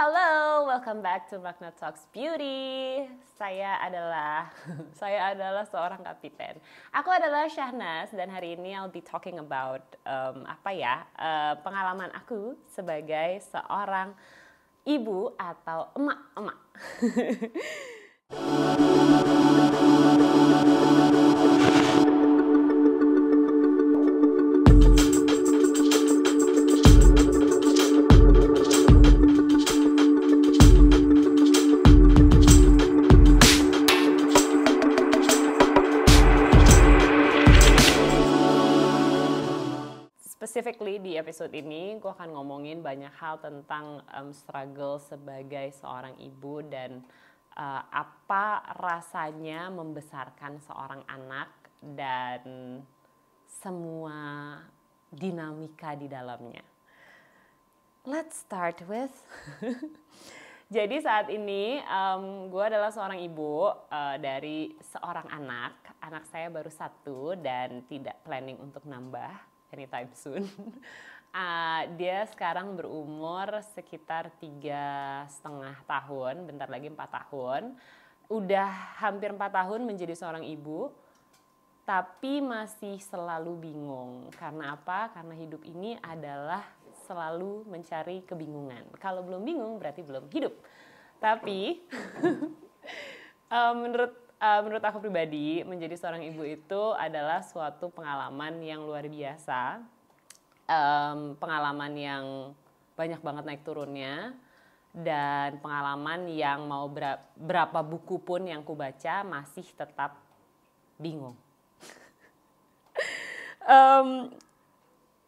Halo, welcome back to Magna Talks Beauty. Saya adalah saya adalah seorang kapiten. Aku adalah Syahnas dan hari ini I'll be talking about um, apa ya uh, pengalaman aku sebagai seorang ibu atau emak-emak. di episode ini gue akan ngomongin banyak hal tentang um, struggle sebagai seorang ibu dan uh, apa rasanya membesarkan seorang anak dan semua dinamika di dalamnya. Let's start with. Jadi saat ini um, gue adalah seorang ibu uh, dari seorang anak. Anak saya baru satu dan tidak planning untuk nambah anytime soon. Uh, dia sekarang berumur sekitar tiga setengah tahun, bentar lagi empat tahun. Udah hampir empat tahun menjadi seorang ibu, tapi masih selalu bingung. Karena apa? Karena hidup ini adalah selalu mencari kebingungan. Kalau belum bingung berarti belum hidup. Tapi uh, menurut uh, menurut aku pribadi menjadi seorang ibu itu adalah suatu pengalaman yang luar biasa um, pengalaman yang banyak banget naik turunnya dan pengalaman yang mau berapa buku pun yang ku baca masih tetap bingung um,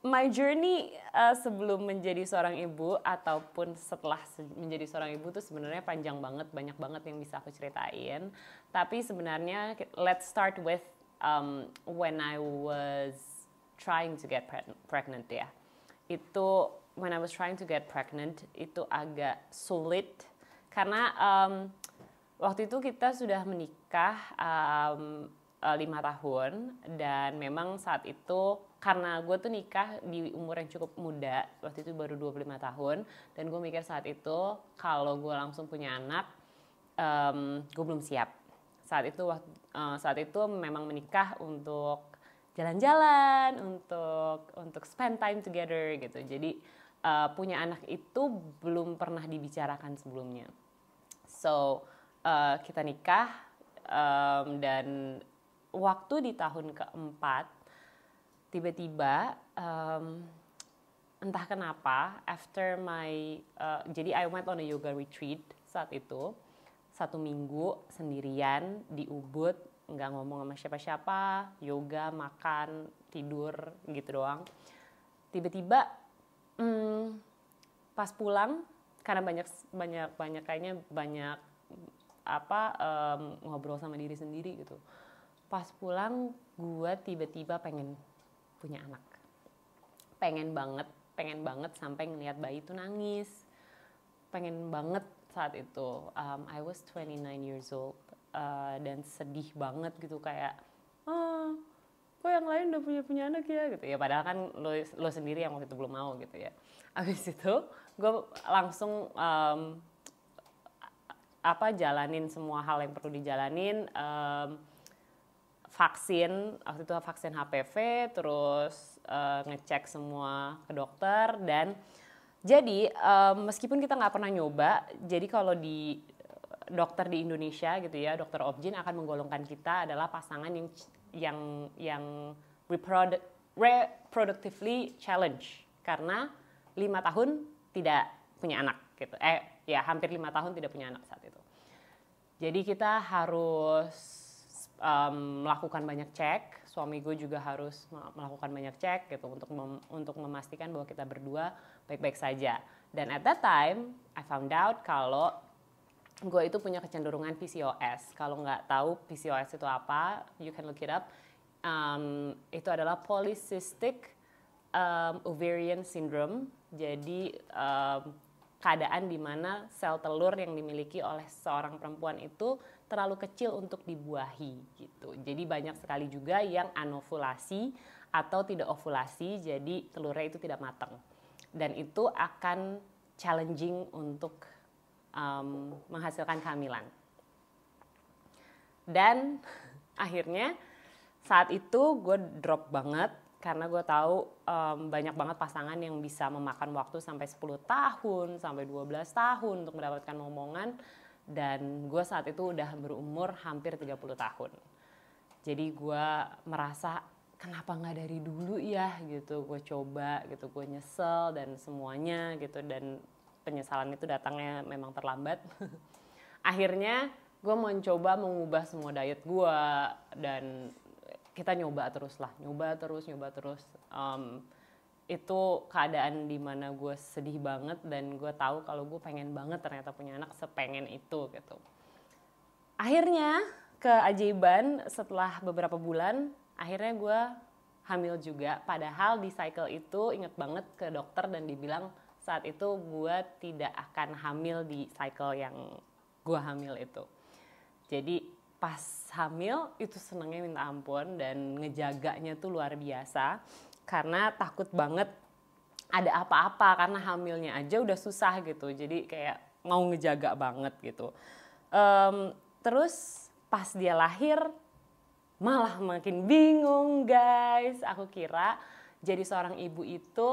my journey uh, sebelum menjadi seorang ibu ataupun setelah se menjadi seorang ibu tuh sebenarnya panjang banget, banyak banget yang bisa aku ceritain. Tapi sebenarnya let's start with um, when I was trying to get pre pregnant ya. Itu when I was trying to get pregnant itu agak sulit karena um, waktu itu kita sudah menikah um, eh, lima tahun dan memang saat itu karena gue tuh nikah di umur yang cukup muda waktu itu baru 25 tahun dan gue mikir saat itu kalau gue langsung punya anak um, gue belum siap saat itu waktu, uh, eh, saat itu memang menikah untuk jalan-jalan untuk untuk spend time together gitu jadi uh, punya anak itu belum pernah dibicarakan sebelumnya so uh, kita nikah um, dan waktu di tahun keempat tiba-tiba um, entah kenapa after my uh, jadi I went on a yoga retreat saat itu satu minggu sendirian di Ubud nggak ngomong sama siapa-siapa yoga makan tidur gitu doang tiba-tiba um, pas pulang karena banyak banyak banyak kayaknya banyak apa um, ngobrol sama diri sendiri gitu pas pulang gue tiba-tiba pengen punya anak pengen banget pengen banget sampai ngeliat bayi itu nangis pengen banget saat itu um, I was 29 years old uh, dan sedih banget gitu kayak ah kok yang lain udah punya punya anak ya gitu ya padahal kan lo lo sendiri yang waktu itu belum mau gitu ya abis itu gue langsung um, apa jalanin semua hal yang perlu dijalanin um, vaksin waktu itu vaksin HPV terus uh, ngecek semua ke dokter dan jadi um, meskipun kita nggak pernah nyoba jadi kalau di eh, dokter di Indonesia gitu ya dokter Objin akan menggolongkan kita adalah pasangan yang yang yang reprodu, reproductively challenge karena lima tahun tidak punya anak gitu eh ya hampir lima tahun tidak punya anak saat itu jadi kita harus um, melakukan banyak cek. Suami gue juga harus melakukan banyak cek gitu untuk mem untuk memastikan bahwa kita berdua baik-baik saja. Dan at that time, I found out kalau gue itu punya kecenderungan PCOS. Kalau nggak tahu PCOS itu apa, you can look it up. Um, itu adalah polycystic um, ovarian syndrome. Jadi um, keadaan di mana sel telur yang dimiliki oleh seorang perempuan itu terlalu kecil untuk dibuahi gitu. Jadi banyak sekali juga yang anovulasi atau tidak ovulasi, jadi telurnya itu tidak matang. Dan itu akan challenging untuk um, menghasilkan kehamilan. Dan akhirnya saat itu gue drop banget karena gue tahu um, banyak banget pasangan yang bisa memakan waktu sampai 10 tahun, sampai 12 tahun untuk mendapatkan momongan dan gue saat itu udah berumur hampir 30 tahun. Jadi gue merasa kenapa nggak dari dulu ya gitu, gue coba gitu, gue nyesel dan semuanya gitu dan penyesalan itu datangnya memang terlambat. Akhirnya gue mencoba mengubah semua diet gue dan kita nyoba terus lah, nyoba terus, nyoba terus. Um, itu keadaan dimana gue sedih banget dan gue tahu kalau gue pengen banget ternyata punya anak sepengen itu gitu akhirnya keajaiban setelah beberapa bulan akhirnya gue hamil juga padahal di cycle itu inget banget ke dokter dan dibilang saat itu gue tidak akan hamil di cycle yang gue hamil itu jadi pas hamil itu senengnya minta ampun dan ngejaganya tuh luar biasa karena takut banget ada apa-apa karena hamilnya aja udah susah gitu jadi kayak mau ngejaga banget gitu um, terus pas dia lahir malah makin bingung guys aku kira jadi seorang ibu itu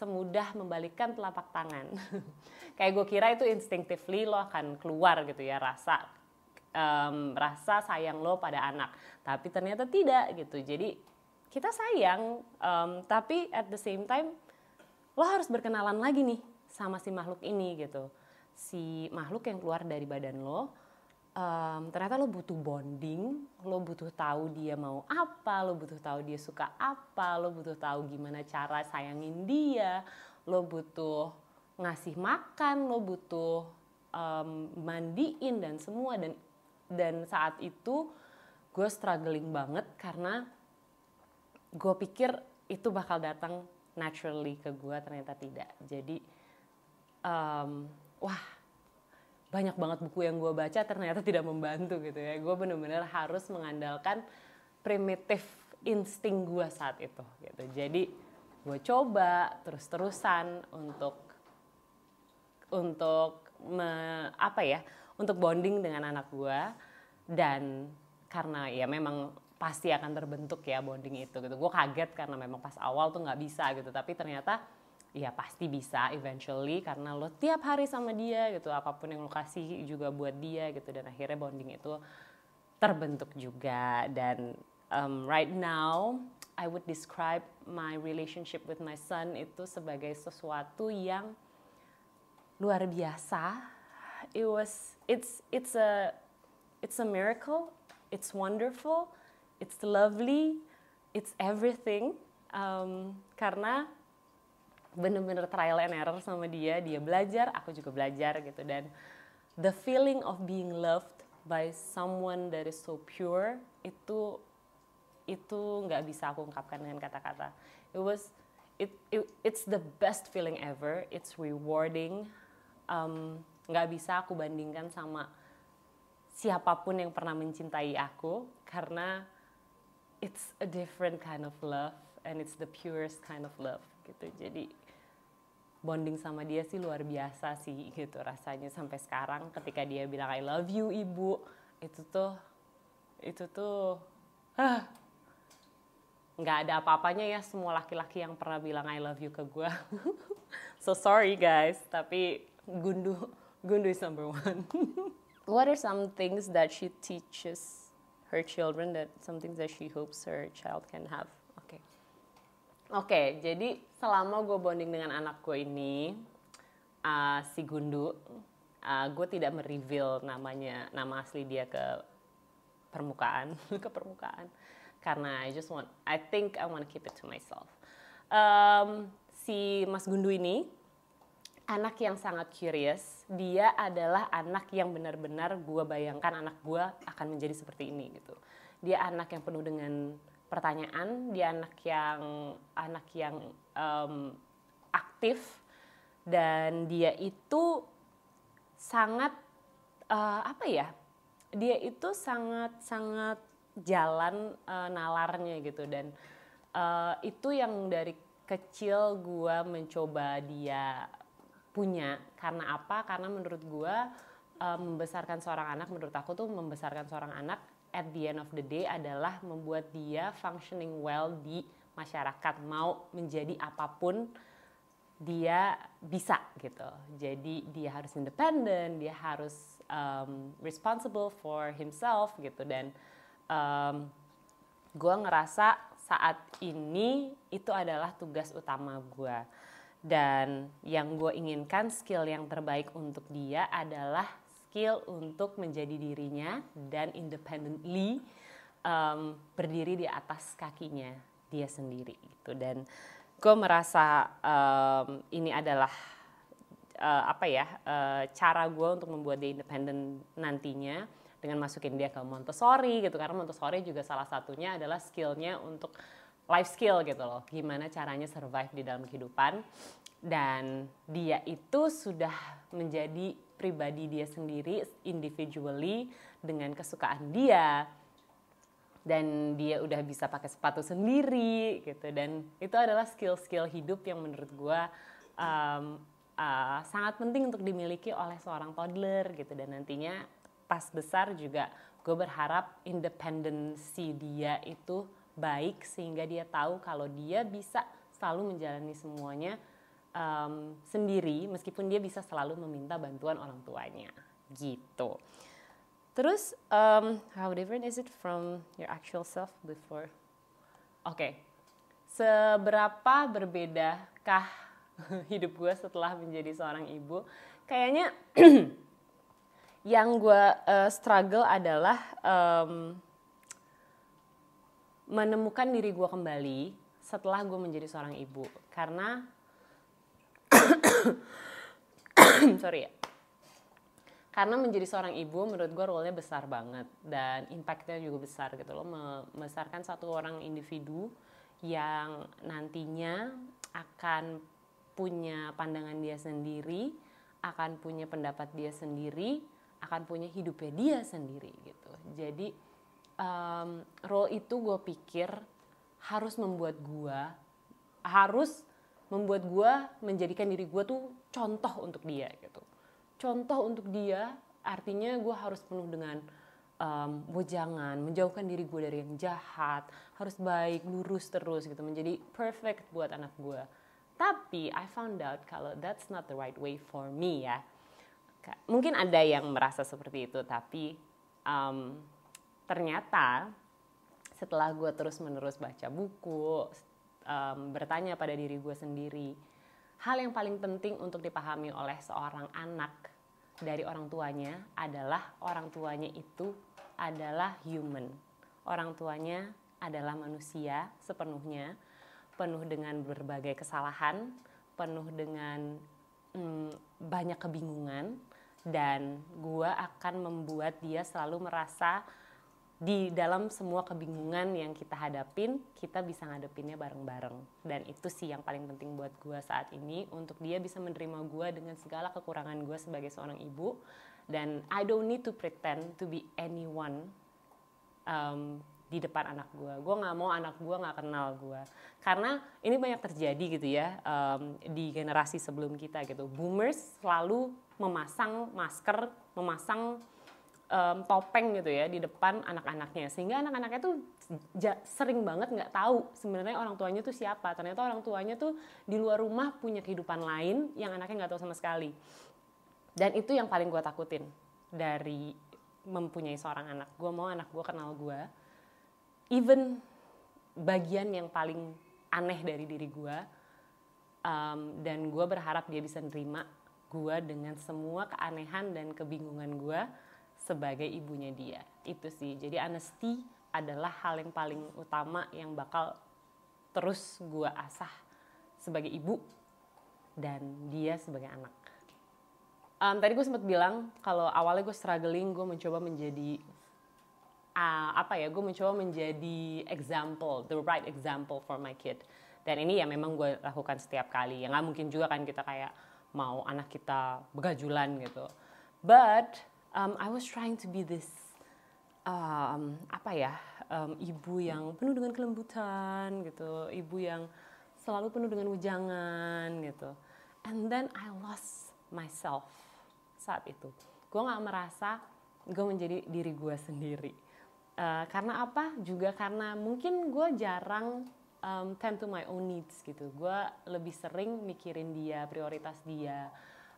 semudah membalikkan telapak tangan kayak gue kira itu instinctively lo akan keluar gitu ya rasa um, rasa sayang lo pada anak tapi ternyata tidak gitu jadi kita sayang, um, tapi at the same time lo harus berkenalan lagi nih sama si makhluk ini gitu. Si makhluk yang keluar dari badan lo, um, ternyata lo butuh bonding, lo butuh tahu dia mau apa, lo butuh tahu dia suka apa, lo butuh tahu gimana cara sayangin dia, lo butuh ngasih makan, lo butuh um, mandiin dan semua dan dan saat itu gue struggling banget karena gue pikir itu bakal datang naturally ke gue ternyata tidak jadi um, wah banyak banget buku yang gue baca ternyata tidak membantu gitu ya gue bener-bener harus mengandalkan primitif insting gue saat itu gitu jadi gue coba terus-terusan untuk untuk me, apa ya untuk bonding dengan anak gue dan karena ya memang pasti akan terbentuk ya bonding itu gitu. Gue kaget karena memang pas awal tuh nggak bisa gitu, tapi ternyata ya pasti bisa eventually karena lo tiap hari sama dia gitu, apapun yang lo kasih juga buat dia gitu dan akhirnya bonding itu terbentuk juga dan um, right now I would describe my relationship with my son itu sebagai sesuatu yang luar biasa. It was it's it's a it's a miracle. It's wonderful it's lovely, it's everything. Um, karena bener-bener trial and error sama dia, dia belajar, aku juga belajar gitu. Dan the feeling of being loved by someone that is so pure itu itu nggak bisa aku ungkapkan dengan kata-kata. It was it, it it's the best feeling ever. It's rewarding. Um, nggak bisa aku bandingkan sama siapapun yang pernah mencintai aku karena it's a different kind of love and it's the purest kind of love gitu. Jadi bonding sama dia sih luar biasa sih gitu rasanya sampai sekarang ketika dia bilang I love you ibu itu tuh itu tuh huh, nggak ada apa-apanya ya semua laki-laki yang pernah bilang I love you ke gue so sorry guys tapi Gundu Gundu is number one what are some things that she teaches her children that some things that she hopes her child can have. Oke. Okay. Oke, okay, jadi selama gue bonding dengan anak gue ini, uh, si Gundu, uh, ah, gue tidak mereveal namanya, nama asli dia ke permukaan, ke permukaan. Karena I just want, I think I want to keep it to myself. Um, si Mas Gundu ini anak yang sangat curious. Dia adalah anak yang benar-benar gue bayangkan anak gue akan menjadi seperti ini gitu. Dia anak yang penuh dengan pertanyaan, dia anak yang anak yang um, aktif dan dia itu sangat uh, apa ya? Dia itu sangat sangat jalan uh, nalarnya gitu dan uh, itu yang dari kecil gue mencoba dia punya karena apa karena menurut gue eh, um, membesarkan seorang anak menurut aku tuh membesarkan seorang anak at the end of the day adalah membuat dia functioning well di masyarakat mau menjadi apapun dia bisa gitu jadi dia harus independen dia harus um, responsible for himself gitu dan um, gue ngerasa saat ini itu adalah tugas utama gue dan yang gue inginkan skill yang terbaik untuk dia adalah skill untuk menjadi dirinya dan independently um, berdiri di atas kakinya dia sendiri gitu. Dan gue merasa um, ini adalah uh, apa ya uh, cara gue untuk membuat dia independen nantinya dengan masukin dia ke Montessori gitu karena Montessori juga salah satunya adalah skillnya untuk life skill gitu loh. Gimana caranya survive di dalam kehidupan. Dan dia itu sudah menjadi pribadi dia sendiri, individually, dengan kesukaan dia. Dan dia udah bisa pakai sepatu sendiri gitu. Dan itu adalah skill-skill hidup yang menurut gue um, uh, sangat penting untuk dimiliki oleh seorang toddler gitu. Dan nantinya pas besar juga gue berharap independensi dia itu baik sehingga dia tahu kalau dia bisa selalu menjalani semuanya um, sendiri meskipun dia bisa selalu meminta bantuan orang tuanya gitu. Terus um, how different is it from your actual self before? Oke, okay. seberapa berbedakah hidup gue setelah menjadi seorang ibu? Kayaknya yang gue uh, struggle adalah um, menemukan diri gue kembali setelah gue menjadi seorang ibu karena sorry ya karena menjadi seorang ibu menurut gue role-nya besar banget dan impactnya juga besar gitu loh membesarkan satu orang individu yang nantinya akan punya pandangan dia sendiri akan punya pendapat dia sendiri akan punya hidupnya dia sendiri gitu jadi um, role itu gue pikir harus membuat gue harus membuat gue menjadikan diri gue tuh contoh untuk dia gitu contoh untuk dia artinya gue harus penuh dengan um, bojangan menjauhkan diri gue dari yang jahat harus baik lurus terus gitu menjadi perfect buat anak gue tapi I found out kalau that's not the right way for me ya mungkin ada yang merasa seperti itu tapi um, ternyata setelah gue terus-menerus baca buku, um, bertanya pada diri gue sendiri, hal yang paling penting untuk dipahami oleh seorang anak dari orang tuanya adalah orang tuanya itu adalah human. Orang tuanya adalah manusia sepenuhnya, penuh dengan berbagai kesalahan, penuh dengan hmm, banyak kebingungan, dan gue akan membuat dia selalu merasa di dalam semua kebingungan yang kita hadapin, kita bisa ngadepinnya bareng-bareng. Dan itu sih yang paling penting buat gue saat ini, untuk dia bisa menerima gue dengan segala kekurangan gue sebagai seorang ibu. Dan I don't need to pretend to be anyone um, di depan anak gue. Gue gak mau anak gue gak kenal gue. Karena ini banyak terjadi gitu ya um, di generasi sebelum kita gitu. Boomers selalu memasang masker, memasang um, topeng gitu ya di depan anak-anaknya sehingga anak-anaknya tuh ja, sering banget nggak tahu sebenarnya orang tuanya tuh siapa ternyata orang tuanya tuh di luar rumah punya kehidupan lain yang anaknya nggak tahu sama sekali dan itu yang paling gue takutin dari mempunyai seorang anak gue mau anak gue kenal gue even bagian yang paling aneh dari diri gue um, dan gue berharap dia bisa nerima gue dengan semua keanehan dan kebingungan gue sebagai ibunya dia. Itu sih. Jadi honesty adalah hal yang paling utama yang bakal terus gue asah sebagai ibu dan dia sebagai anak. Um, tadi gue sempat bilang kalau awalnya gue struggling, gue mencoba menjadi uh, apa ya? Gue mencoba menjadi example, the right example for my kid. Dan ini ya memang gue lakukan setiap kali. Ya nggak mungkin juga kan kita kayak mau anak kita begajulan gitu. But um, I was trying to be this um, apa ya um, ibu yang penuh dengan kelembutan gitu, ibu yang selalu penuh dengan ujangan gitu. And then I lost myself saat itu. Gue nggak merasa gue menjadi diri gue sendiri. Uh, karena apa? Juga karena mungkin gue jarang um, tend to my own needs gitu. Gue lebih sering mikirin dia, prioritas dia.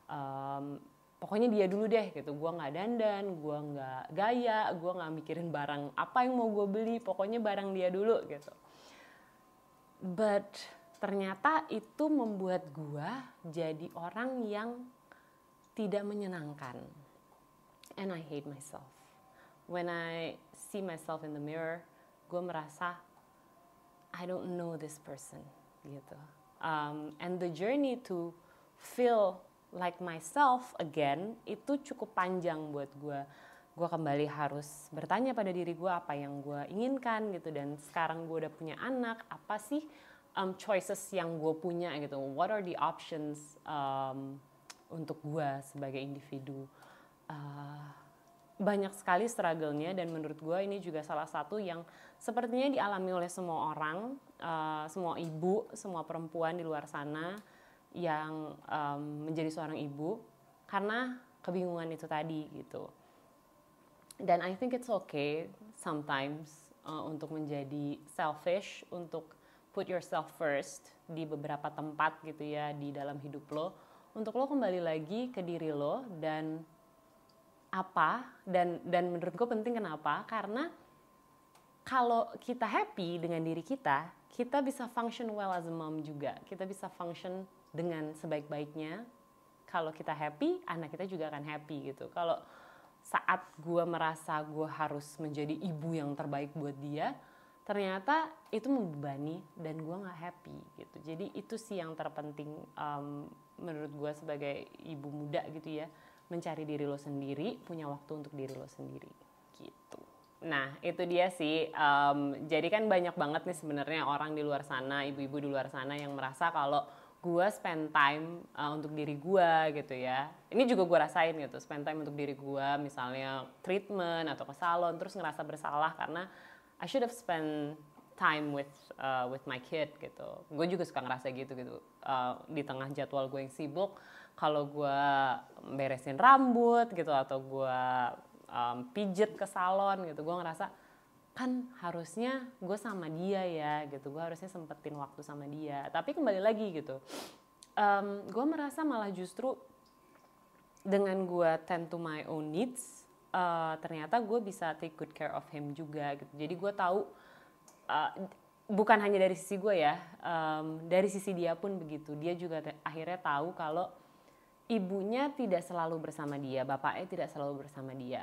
Um, pokoknya dia dulu deh gitu gue nggak dandan gue nggak gaya gue nggak mikirin barang apa yang mau gue beli pokoknya barang dia dulu gitu but ternyata itu membuat gue jadi orang yang tidak menyenangkan and I hate myself when I see myself in the mirror gue merasa I don't know this person gitu um, and the journey to feel like myself again itu cukup panjang buat gue gue kembali harus bertanya pada diri gue apa yang gue inginkan gitu dan sekarang gue udah punya anak apa sih um, choices yang gue punya gitu what are the options um, untuk gue sebagai individu uh, banyak sekali struggle-nya dan menurut gue ini juga salah satu yang sepertinya dialami oleh semua orang uh, semua ibu semua perempuan di luar sana yang um, menjadi seorang ibu karena kebingungan itu tadi gitu. Dan I think it's okay sometimes uh, untuk menjadi selfish, untuk put yourself first di beberapa tempat gitu ya di dalam hidup lo untuk lo kembali lagi ke diri lo dan apa dan dan menurut gue penting kenapa karena kalau kita happy dengan diri kita kita bisa function well as a mom juga kita bisa function dengan sebaik-baiknya kalau kita happy anak kita juga akan happy gitu kalau saat gue merasa gue harus menjadi ibu yang terbaik buat dia ternyata itu membebani dan gue gak happy gitu jadi itu sih yang terpenting um, menurut gue sebagai ibu muda gitu ya mencari diri lo sendiri punya waktu untuk diri lo sendiri gitu nah itu dia sih um, jadi kan banyak banget nih sebenarnya orang di luar sana ibu-ibu di luar sana yang merasa kalau gue spend time uh, untuk diri gue gitu ya ini juga gue rasain gitu spend time untuk diri gue misalnya treatment atau ke salon terus ngerasa bersalah karena I should have spend time with uh, with my kid gitu gue juga suka ngerasa gitu gitu uh, di tengah jadwal gue yang sibuk kalau gue beresin rambut gitu atau gue um, pijet ke salon gitu gue ngerasa kan harusnya gue sama dia ya gitu gue harusnya sempetin waktu sama dia tapi kembali lagi gitu um, gue merasa malah justru dengan gue tend to my own needs uh, ternyata gue bisa take good care of him juga gitu jadi gue tahu uh, bukan hanya dari sisi gue ya um, dari sisi dia pun begitu dia juga akhirnya tahu kalau ibunya tidak selalu bersama dia bapaknya tidak selalu bersama dia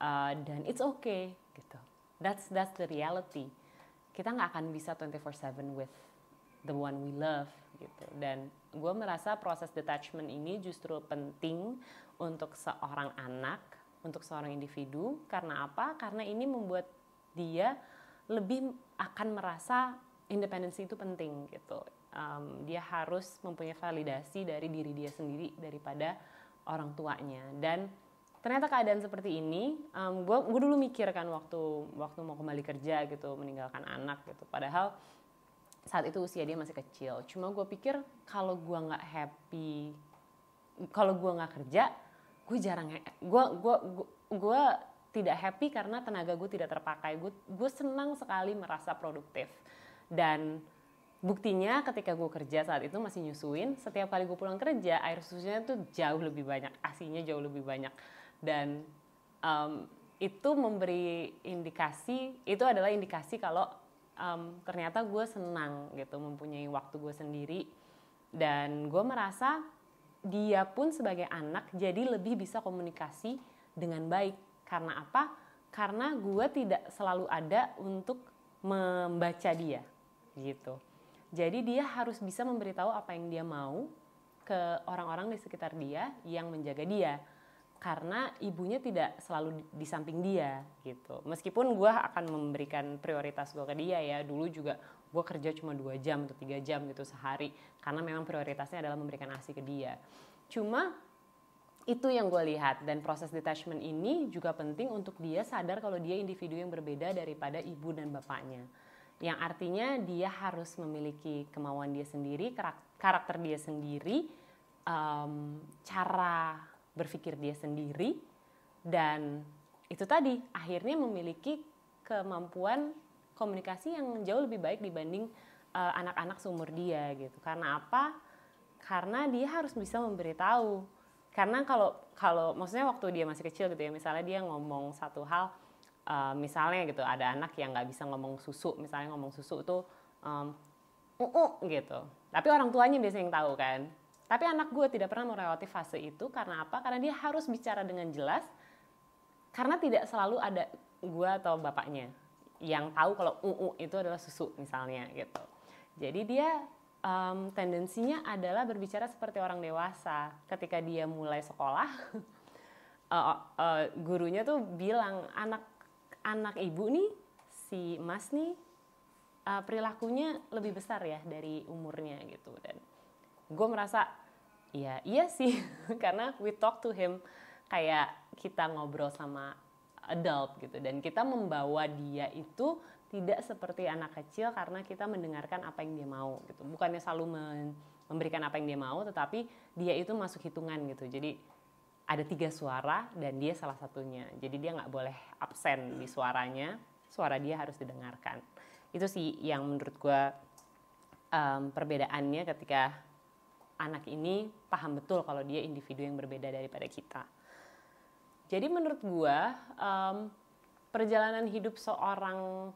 uh, dan it's okay gitu That's that's the reality. Kita nggak akan bisa 24/7 with the one we love gitu. Dan gue merasa proses detachment ini justru penting untuk seorang anak, untuk seorang individu. Karena apa? Karena ini membuat dia lebih akan merasa independensi itu penting gitu. Um, dia harus mempunyai validasi dari diri dia sendiri daripada orang tuanya dan ternyata keadaan seperti ini um, gue gue dulu mikir kan waktu waktu mau kembali kerja gitu meninggalkan anak gitu padahal saat itu usia dia masih kecil cuma gue pikir kalau gue nggak happy kalau gue nggak kerja gue jarang gue gue gue tidak happy karena tenaga gue tidak terpakai gue gue senang sekali merasa produktif dan Buktinya ketika gue kerja saat itu masih nyusuin, setiap kali gue pulang kerja air susunya tuh jauh lebih banyak, asinya jauh lebih banyak dan um, itu memberi indikasi itu adalah indikasi kalau um, ternyata gue senang gitu mempunyai waktu gue sendiri dan gue merasa dia pun sebagai anak jadi lebih bisa komunikasi dengan baik karena apa karena gue tidak selalu ada untuk membaca dia gitu jadi dia harus bisa memberitahu apa yang dia mau ke orang-orang di sekitar dia yang menjaga dia karena ibunya tidak selalu di, di samping dia gitu. Meskipun gue akan memberikan prioritas gue ke dia ya. Dulu juga gue kerja cuma dua jam atau tiga jam gitu sehari karena memang prioritasnya adalah memberikan asi ke dia. Cuma itu yang gue lihat dan proses detachment ini juga penting untuk dia sadar kalau dia individu yang berbeda daripada ibu dan bapaknya. Yang artinya dia harus memiliki kemauan dia sendiri, karakter dia sendiri, um, cara berpikir dia sendiri dan itu tadi akhirnya memiliki kemampuan komunikasi yang jauh lebih baik dibanding eh, anak-anak seumur dia gitu. Karena apa? Karena dia harus bisa memberitahu. Karena kalau kalau maksudnya waktu dia masih kecil gitu ya, misalnya dia ngomong satu hal uh, misalnya gitu ada anak yang nggak bisa ngomong susu, misalnya ngomong susu itu um, mmm, uh, uh, gitu. Tapi orang tuanya biasanya yang tahu kan. Tapi anak gue tidak pernah melewati fase itu karena apa? Karena dia harus bicara dengan jelas karena tidak selalu ada gue atau bapaknya yang tahu kalau uu itu adalah susu misalnya gitu. Jadi dia um, tendensinya adalah berbicara seperti orang dewasa. Ketika dia mulai sekolah, uh, uh, gurunya tuh bilang anak anak ibu nih si Mas nih uh, perilakunya lebih besar ya dari umurnya gitu dan gue merasa ya iya sih karena we talk to him kayak kita ngobrol sama adult gitu dan kita membawa dia itu tidak seperti anak kecil karena kita mendengarkan apa yang dia mau gitu bukannya selalu memberikan apa yang dia mau tetapi dia itu masuk hitungan gitu jadi ada tiga suara dan dia salah satunya jadi dia nggak boleh absen di suaranya suara dia harus didengarkan itu sih yang menurut gue um, mmm, perbedaannya ketika anak ini paham betul kalau dia individu yang berbeda daripada kita. Jadi menurut gue um, perjalanan hidup seorang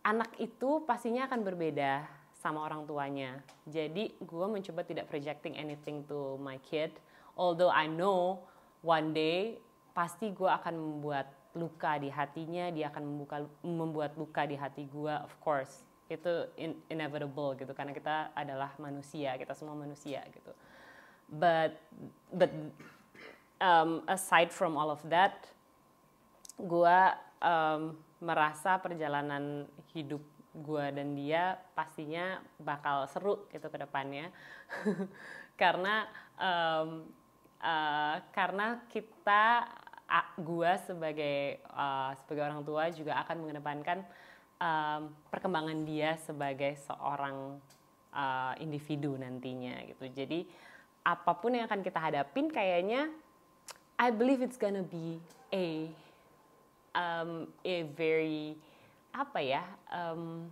anak itu pastinya akan berbeda sama orang tuanya. Jadi gue mencoba tidak projecting anything to my kid, although I know one day pasti gue akan membuat luka di hatinya, dia akan membuka membuat luka di hati gue, of course itu in inevitable gitu karena kita adalah manusia kita semua manusia gitu but but um, aside from all of that gua um, merasa perjalanan hidup gua dan dia pastinya bakal seru gitu ke karena um, uh, karena kita gua sebagai uh, sebagai orang tua juga akan mengedepankan um, perkembangan dia sebagai seorang uh, individu nantinya gitu. Jadi apapun yang akan kita hadapin kayaknya I believe it's gonna be a um, a very apa ya um,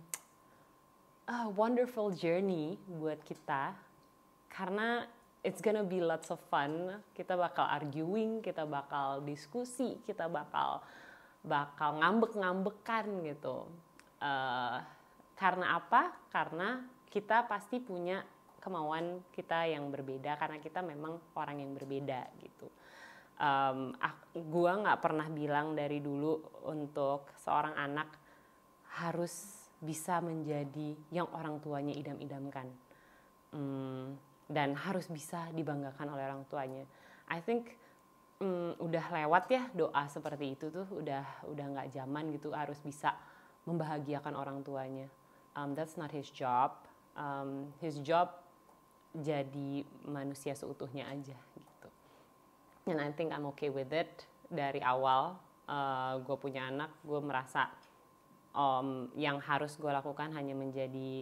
a wonderful journey buat kita karena it's gonna be lots of fun. Kita bakal arguing, kita bakal diskusi, kita bakal bakal ngambek-ngambekan gitu uh, karena apa? Karena kita pasti punya kemauan kita yang berbeda karena kita memang orang yang berbeda gitu. Um, gue nggak pernah bilang dari dulu untuk seorang anak harus bisa menjadi yang orang tuanya idam-idamkan um, dan harus bisa dibanggakan oleh orang tuanya. I think um, udah lewat ya doa seperti itu tuh udah udah nggak zaman gitu harus bisa membahagiakan orang tuanya. Um, that's not his job. Um, his job jadi manusia seutuhnya aja gitu. And I think I'm okay with it dari awal uh, gue punya anak gue merasa um, yang harus gue lakukan hanya menjadi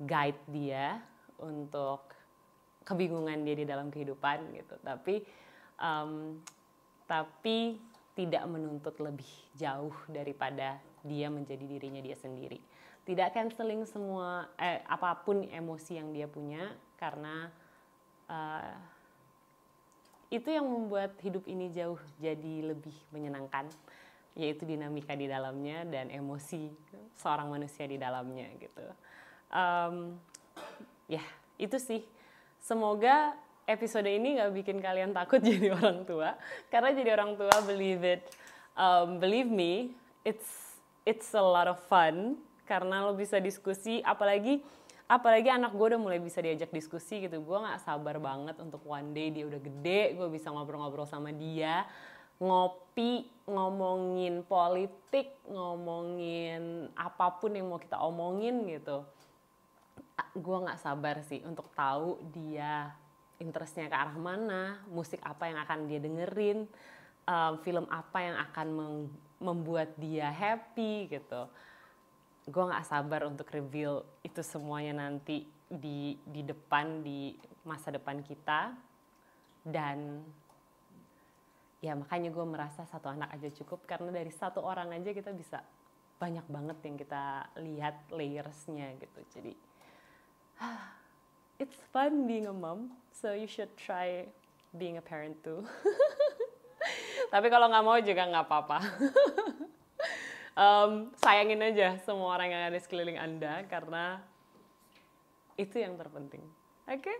guide dia untuk kebingungan dia di dalam kehidupan gitu tapi um, tapi tidak menuntut lebih jauh daripada dia menjadi dirinya dia sendiri. Tidak canceling semua eh, apapun emosi yang dia punya karena uh, itu yang membuat hidup ini jauh jadi lebih menyenangkan yaitu dinamika di dalamnya dan emosi seorang manusia di dalamnya gitu. Um, ya yeah, itu sih. Semoga episode ini nggak bikin kalian takut jadi orang tua karena jadi orang tua believe it, um, believe me, it's it's a lot of fun karena lo bisa diskusi apalagi apalagi anak gue udah mulai bisa diajak diskusi gitu gue nggak sabar banget untuk one day dia udah gede gue bisa ngobrol-ngobrol sama dia ngopi ngomongin politik ngomongin apapun yang mau kita omongin gitu gue nggak sabar sih untuk tahu dia interestnya ke arah mana musik apa yang akan dia dengerin um, film apa yang akan membuat dia happy gitu gue nggak sabar untuk reveal itu semuanya nanti di di depan di masa depan kita dan ya makanya gue merasa satu anak aja cukup karena dari satu orang aja kita bisa banyak banget yang kita lihat layersnya gitu jadi ah, it's fun being a mom so you should try being a parent too Tapi kalau nggak mau juga nggak apa-apa. um, sayangin aja semua orang yang ada di sekeliling Anda karena itu yang terpenting. Oke? Okay?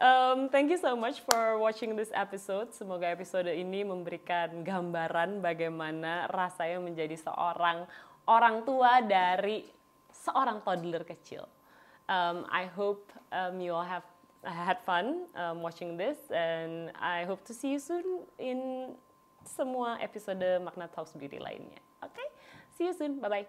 Um, thank you so much for watching this episode. Semoga episode ini memberikan gambaran bagaimana rasanya menjadi seorang orang tua dari seorang toddler kecil. Um, I hope um, you all have had fun um, watching this, and I hope to see you soon in semua episode Magna Talks Beauty lainnya. Oke, okay? see you soon. Bye-bye.